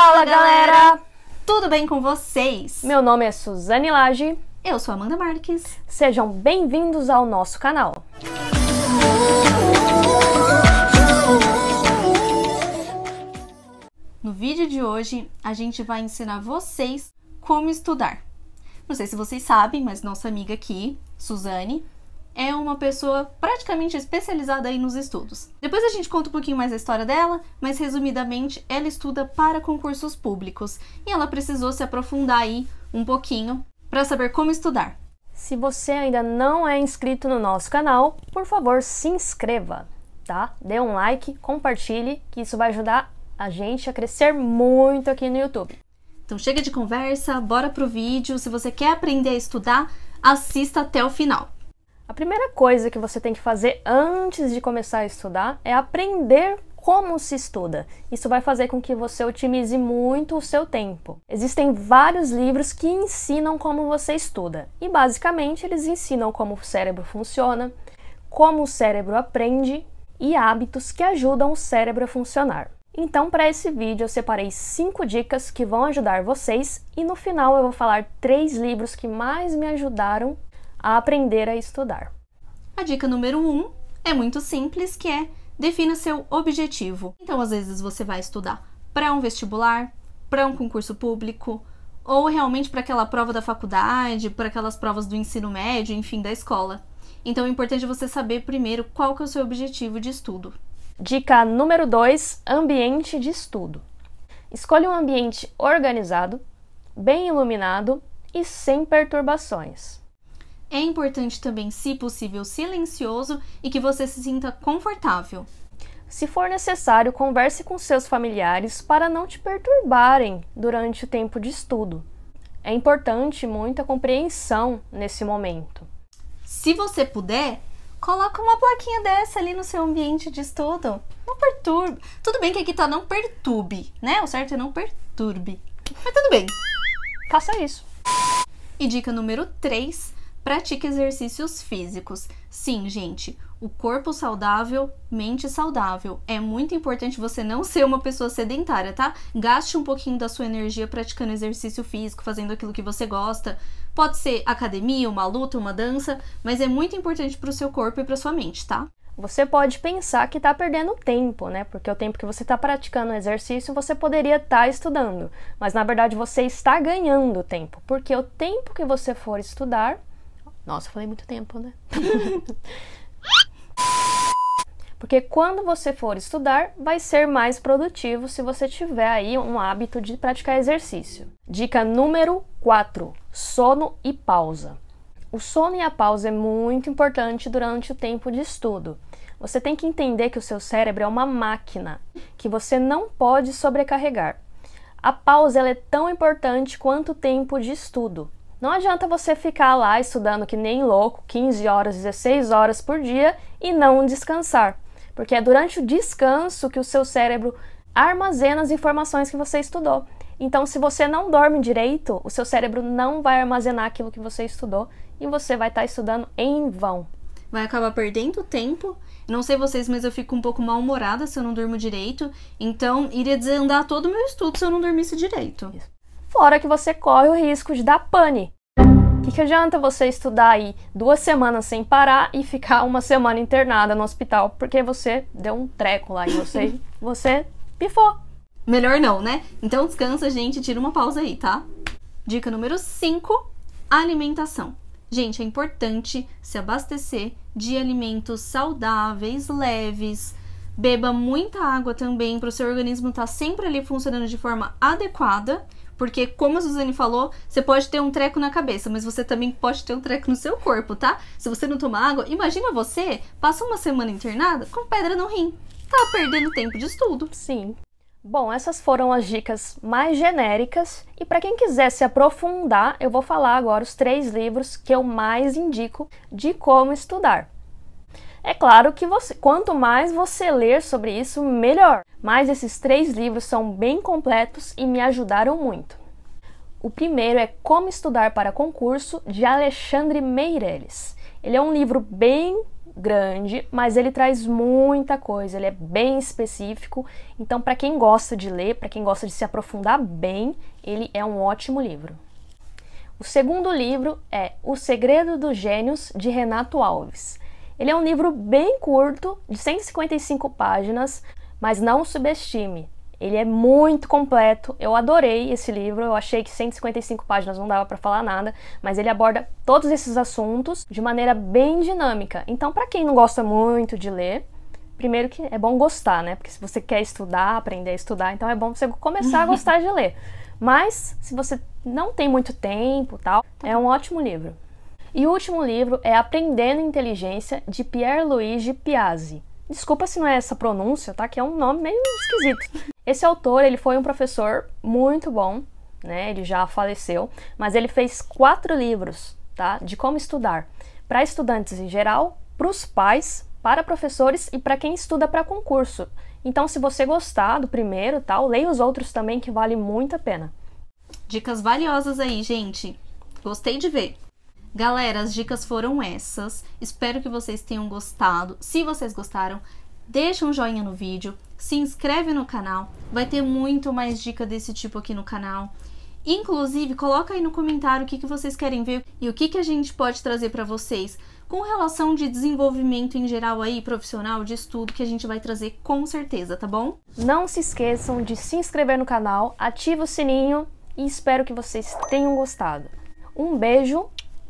Fala galera! Tudo bem com vocês? Meu nome é Suzane Lage. Eu sou Amanda Marques. Sejam bem-vindos ao nosso canal. No vídeo de hoje, a gente vai ensinar vocês como estudar. Não sei se vocês sabem, mas nossa amiga aqui, Suzane, é uma pessoa praticamente especializada aí nos estudos. Depois a gente conta um pouquinho mais a história dela, mas resumidamente, ela estuda para concursos públicos e ela precisou se aprofundar aí um pouquinho para saber como estudar. Se você ainda não é inscrito no nosso canal, por favor, se inscreva, tá? Dê um like, compartilhe, que isso vai ajudar a gente a crescer muito aqui no YouTube. Então chega de conversa, bora pro vídeo. Se você quer aprender a estudar, assista até o final. A primeira coisa que você tem que fazer antes de começar a estudar é aprender como se estuda. Isso vai fazer com que você otimize muito o seu tempo. Existem vários livros que ensinam como você estuda, e basicamente eles ensinam como o cérebro funciona, como o cérebro aprende e hábitos que ajudam o cérebro a funcionar. Então, para esse vídeo, eu separei cinco dicas que vão ajudar vocês, e no final eu vou falar três livros que mais me ajudaram a aprender a estudar. A dica número 1 um é muito simples, que é defina seu objetivo. Então, às vezes você vai estudar para um vestibular, para um concurso público, ou realmente para aquela prova da faculdade, para aquelas provas do ensino médio, enfim, da escola. Então é importante você saber primeiro qual que é o seu objetivo de estudo. Dica número 2, ambiente de estudo. Escolha um ambiente organizado, bem iluminado e sem perturbações. É importante também, se possível, silencioso e que você se sinta confortável. Se for necessário, converse com seus familiares para não te perturbarem durante o tempo de estudo. É importante muita compreensão nesse momento. Se você puder, coloque uma plaquinha dessa ali no seu ambiente de estudo. Não perturbe. Tudo bem que aqui tá não perturbe, né? O certo é não perturbe. Mas tudo bem. Faça isso. E dica número 3 Pratique exercícios físicos. Sim, gente, o corpo saudável, mente saudável. É muito importante você não ser uma pessoa sedentária, tá? Gaste um pouquinho da sua energia praticando exercício físico, fazendo aquilo que você gosta. Pode ser academia, uma luta, uma dança, mas é muito importante para o seu corpo e para sua mente, tá? Você pode pensar que está perdendo tempo, né? Porque o tempo que você está praticando o exercício, você poderia estar tá estudando. Mas na verdade você está ganhando tempo, porque o tempo que você for estudar, nossa, falei muito tempo, né? Porque quando você for estudar, vai ser mais produtivo se você tiver aí um hábito de praticar exercício. Dica número 4: sono e pausa. O sono e a pausa é muito importante durante o tempo de estudo. Você tem que entender que o seu cérebro é uma máquina que você não pode sobrecarregar. A pausa é tão importante quanto o tempo de estudo. Não adianta você ficar lá estudando que nem louco 15 horas, 16 horas por dia e não descansar, porque é durante o descanso que o seu cérebro armazena as informações que você estudou. Então, se você não dorme direito, o seu cérebro não vai armazenar aquilo que você estudou e você vai estar tá estudando em vão. Vai acabar perdendo tempo. Não sei vocês, mas eu fico um pouco mal-humorada se eu não durmo direito. Então, iria desandar todo o meu estudo se eu não dormisse direito. Isso. Fora que você corre o risco de dar pane. O que, que adianta você estudar aí duas semanas sem parar e ficar uma semana internada no hospital porque você deu um treco lá e você, você pifou? Melhor não, né? Então descansa, gente, tira uma pausa aí, tá? Dica número 5: alimentação. Gente, é importante se abastecer de alimentos saudáveis, leves, Beba muita água também para o seu organismo estar tá sempre ali funcionando de forma adequada. Porque, como a Suzane falou, você pode ter um treco na cabeça, mas você também pode ter um treco no seu corpo, tá? Se você não tomar água, imagina você passa uma semana internada com pedra no rim. Tá perdendo tempo de estudo. Sim. Bom, essas foram as dicas mais genéricas. E para quem quiser se aprofundar, eu vou falar agora os três livros que eu mais indico de como estudar. É claro que você, quanto mais você ler sobre isso, melhor. Mas esses três livros são bem completos e me ajudaram muito. O primeiro é Como Estudar para Concurso, de Alexandre Meirelles. Ele é um livro bem grande, mas ele traz muita coisa, ele é bem específico. Então, para quem gosta de ler, para quem gosta de se aprofundar bem, ele é um ótimo livro. O segundo livro é O Segredo dos Gênios, de Renato Alves. Ele é um livro bem curto, de 155 páginas, mas não subestime. Ele é muito completo. Eu adorei esse livro. Eu achei que 155 páginas não dava para falar nada, mas ele aborda todos esses assuntos de maneira bem dinâmica. Então, para quem não gosta muito de ler, primeiro que é bom gostar, né? Porque se você quer estudar, aprender a estudar, então é bom você começar a gostar de ler. Mas se você não tem muito tempo, tal, é um ótimo livro. E o último livro é Aprendendo Inteligência, de Pierluigi Piazzi. Desculpa se não é essa pronúncia, tá? Que é um nome meio esquisito. Esse autor, ele foi um professor muito bom, né? Ele já faleceu, mas ele fez quatro livros, tá? De como estudar para estudantes em geral, para os pais, para professores e para quem estuda para concurso. Então, se você gostar do primeiro, tal, leia os outros também que vale muito a pena. Dicas valiosas aí, gente. Gostei de ver. Galera, as dicas foram essas. Espero que vocês tenham gostado. Se vocês gostaram, deixa um joinha no vídeo, se inscreve no canal, vai ter muito mais dica desse tipo aqui no canal. Inclusive, coloca aí no comentário o que, que vocês querem ver e o que, que a gente pode trazer para vocês com relação de desenvolvimento em geral aí, profissional, de estudo, que a gente vai trazer com certeza, tá bom? Não se esqueçam de se inscrever no canal, ativa o sininho e espero que vocês tenham gostado. Um beijo